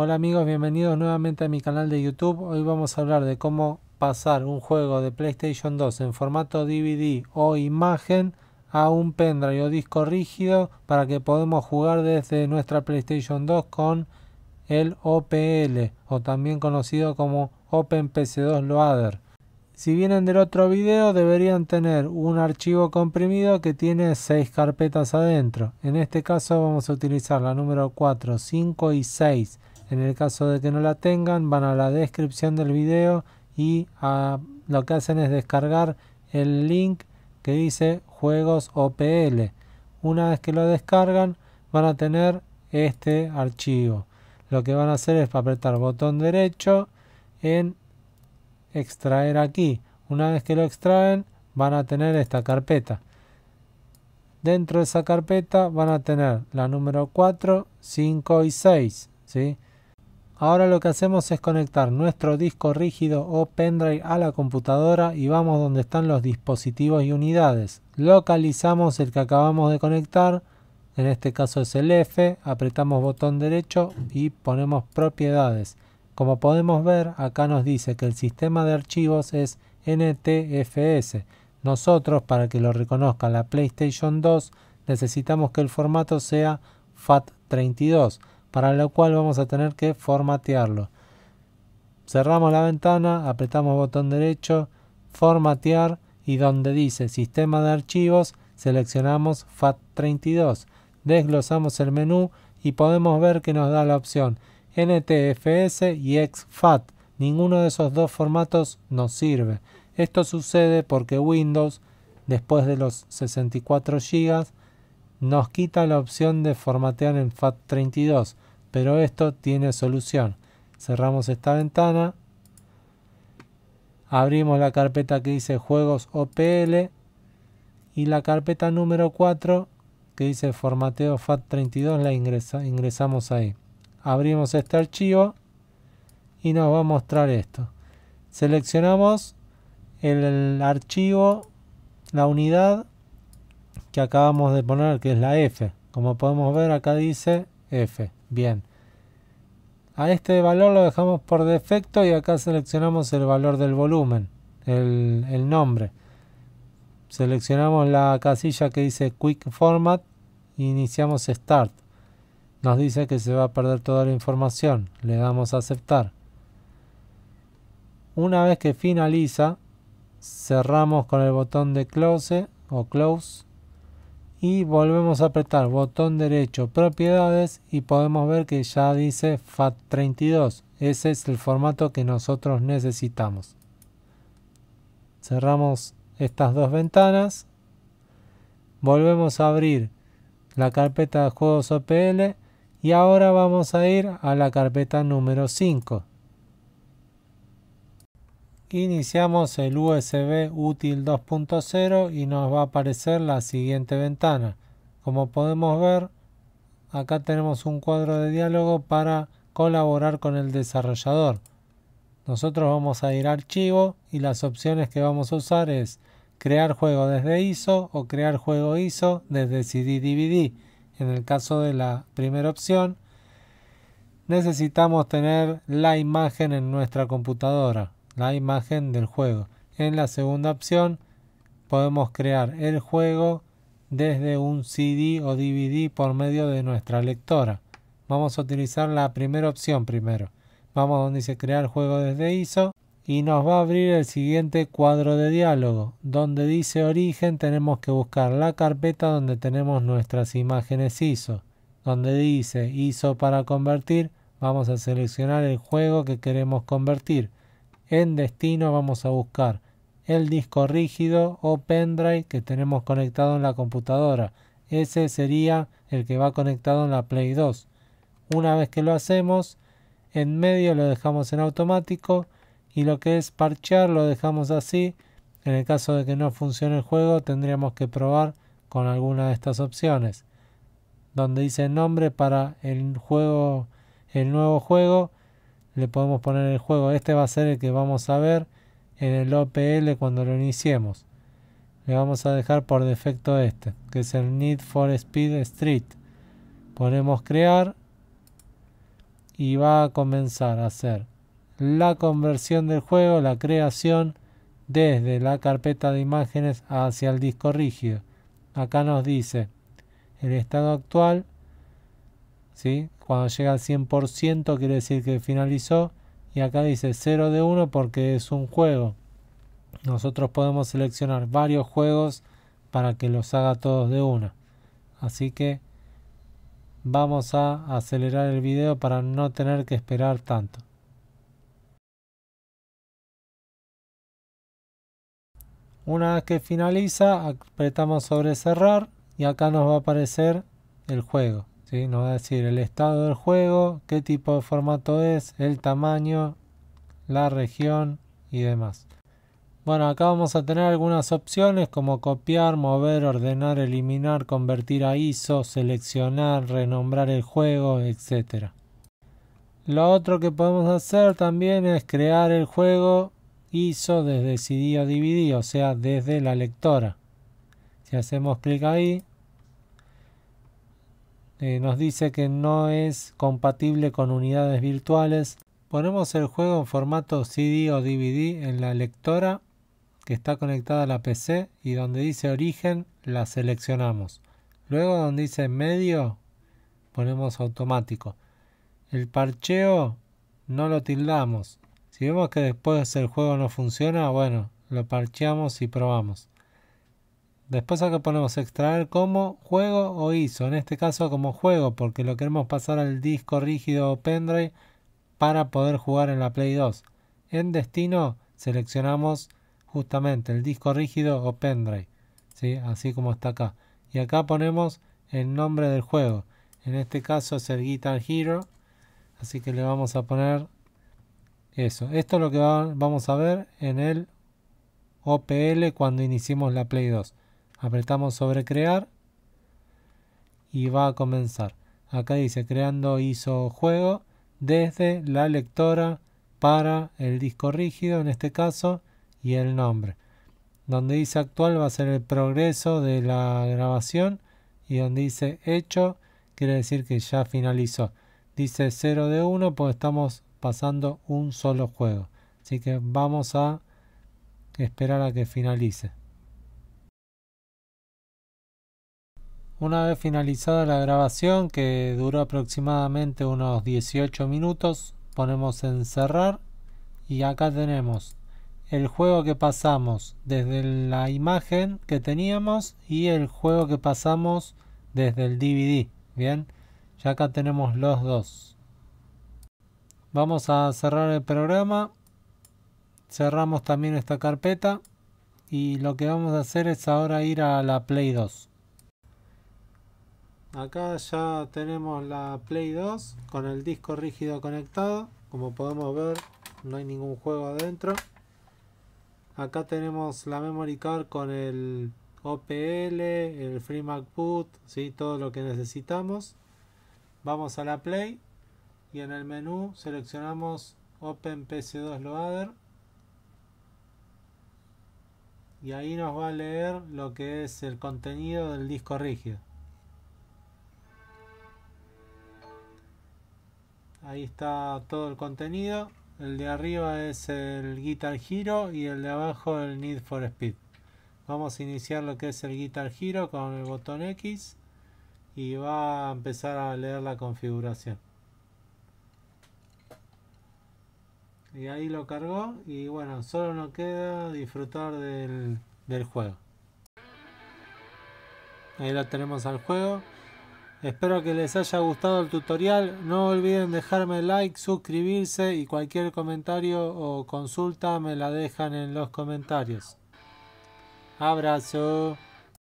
Hola amigos, bienvenidos nuevamente a mi canal de YouTube. Hoy vamos a hablar de cómo pasar un juego de PlayStation 2 en formato DVD o imagen a un pendrive o disco rígido para que podamos jugar desde nuestra PlayStation 2 con el OPL o también conocido como OpenPC2 Loader. Si vienen del otro video deberían tener un archivo comprimido que tiene 6 carpetas adentro. En este caso vamos a utilizar la número 4, 5 y 6 en el caso de que no la tengan, van a la descripción del video y lo que hacen es descargar el link que dice juegos OPL. Una vez que lo descargan, van a tener este archivo. Lo que van a hacer es apretar botón derecho en extraer aquí. Una vez que lo extraen, van a tener esta carpeta. Dentro de esa carpeta van a tener la número 4, 5 y 6. ¿sí? Ahora lo que hacemos es conectar nuestro disco rígido o pendrive a la computadora y vamos donde están los dispositivos y unidades. Localizamos el que acabamos de conectar, en este caso es el F, apretamos botón derecho y ponemos propiedades. Como podemos ver, acá nos dice que el sistema de archivos es NTFS. Nosotros, para que lo reconozca la PlayStation 2, necesitamos que el formato sea FAT32 para lo cual vamos a tener que formatearlo. Cerramos la ventana, apretamos botón derecho, formatear y donde dice sistema de archivos seleccionamos FAT32. Desglosamos el menú y podemos ver que nos da la opción NTFS y XFAT. Ninguno de esos dos formatos nos sirve. Esto sucede porque Windows, después de los 64 GB, nos quita la opción de formatear en FAT32, pero esto tiene solución. Cerramos esta ventana. Abrimos la carpeta que dice juegos OPL y la carpeta número 4 que dice formateo FAT32 la ingresa, ingresamos ahí. Abrimos este archivo y nos va a mostrar esto. Seleccionamos el archivo, la unidad acabamos de poner, que es la F. Como podemos ver, acá dice F. Bien. A este valor lo dejamos por defecto y acá seleccionamos el valor del volumen, el, nombre. Seleccionamos la casilla que dice Quick Format iniciamos Start. Nos dice que se va a perder toda la información. Le damos a aceptar. Una vez que finaliza, cerramos con el botón de Close o Close y volvemos a apretar botón derecho propiedades y podemos ver que ya dice FAT32 ese es el formato que nosotros necesitamos cerramos estas dos ventanas volvemos a abrir la carpeta de juegos OPL y ahora vamos a ir a la carpeta número 5 Iniciamos el USB útil 2.0 y nos va a aparecer la siguiente ventana. Como podemos ver, acá tenemos un cuadro de diálogo para colaborar con el desarrollador. Nosotros vamos a ir a archivo y las opciones que vamos a usar es crear juego desde ISO o crear juego ISO desde CD-DVD. En el caso de la primera opción, necesitamos tener la imagen en nuestra computadora la imagen del juego. En la segunda opción podemos crear el juego desde un CD o DVD por medio de nuestra lectora. Vamos a utilizar la primera opción primero. Vamos donde dice crear juego desde ISO y nos va a abrir el siguiente cuadro de diálogo. Donde dice origen tenemos que buscar la carpeta donde tenemos nuestras imágenes ISO. Donde dice ISO para convertir vamos a seleccionar el juego que queremos convertir en destino vamos a buscar el disco rígido o pendrive que tenemos conectado en la computadora. Ese sería el que va conectado en la Play 2. Una vez que lo hacemos, en medio lo dejamos en automático y lo que es parchear lo dejamos así. En el caso de que no funcione el juego tendríamos que probar con alguna de estas opciones. Donde dice nombre para el juego, el nuevo juego, le podemos poner el juego. Este va a ser el que vamos a ver en el OPL cuando lo iniciemos. Le vamos a dejar por defecto este, que es el Need for Speed Street. Ponemos crear y va a comenzar a hacer la conversión del juego, la creación desde la carpeta de imágenes hacia el disco rígido. Acá nos dice el estado actual ¿sí? Cuando llega al 100% quiere decir que finalizó y acá dice 0 de 1 porque es un juego. Nosotros podemos seleccionar varios juegos para que los haga todos de una. Así que vamos a acelerar el video para no tener que esperar tanto. Una vez que finaliza, apretamos sobre cerrar y acá nos va a aparecer el juego. Nos va a decir el estado del juego, qué tipo de formato es, el tamaño, la región y demás. Bueno, acá vamos a tener algunas opciones como copiar, mover, ordenar, eliminar, convertir a ISO, seleccionar, renombrar el juego, etc. Lo otro que podemos hacer también es crear el juego ISO desde CD o DVD, o sea, desde la lectora. Si hacemos clic ahí, eh, nos dice que no es compatible con unidades virtuales. Ponemos el juego en formato CD o DVD en la lectora que está conectada a la PC y donde dice origen la seleccionamos. Luego donde dice medio ponemos automático. El parcheo no lo tildamos. Si vemos que después el juego no funciona, bueno, lo parcheamos y probamos. Después acá ponemos extraer como juego o ISO. En este caso como juego porque lo queremos pasar al disco rígido o pendrive para poder jugar en la Play 2. En destino seleccionamos justamente el disco rígido o pendrive. Así como está acá. Y acá ponemos el nombre del juego. En este caso es el Guitar Hero. Así que le vamos a poner eso. Esto es lo que vamos a ver en el OPL cuando iniciemos la Play 2. Apretamos sobre crear y va a comenzar. Acá dice creando ISO juego desde la lectora para el disco rígido en este caso y el nombre. Donde dice actual va a ser el progreso de la grabación y donde dice hecho quiere decir que ya finalizó. Dice 0 de 1 pues estamos pasando un solo juego. Así que vamos a esperar a que finalice. Una vez finalizada la grabación, que duró aproximadamente unos 18 minutos, ponemos en cerrar y acá tenemos el juego que pasamos desde la imagen que teníamos y el juego que pasamos desde el DVD. Bien, ya acá tenemos los dos. Vamos a cerrar el programa. Cerramos también esta carpeta. Y lo que vamos a hacer es ahora ir a la Play 2 acá ya tenemos la Play 2 con el disco rígido conectado. Como podemos ver, no hay ningún juego adentro. Acá tenemos la memory card con el OPL, el Free MacBoot, ¿sí? todo lo que necesitamos. Vamos a la Play y en el menú seleccionamos Open PC2 Loader. Y ahí nos va a leer lo que es el contenido del disco rígido. Ahí está todo el contenido. El de arriba es el Guitar Hero y el de abajo el Need for Speed. Vamos a iniciar lo que es el Guitar Hero con el botón X y va a empezar a leer la configuración. Y ahí lo cargó y bueno, solo nos queda disfrutar del, del juego. Ahí lo tenemos al juego. Espero que les haya gustado el tutorial. No olviden dejarme like, suscribirse y cualquier comentario o consulta me la dejan en los comentarios. Abrazo.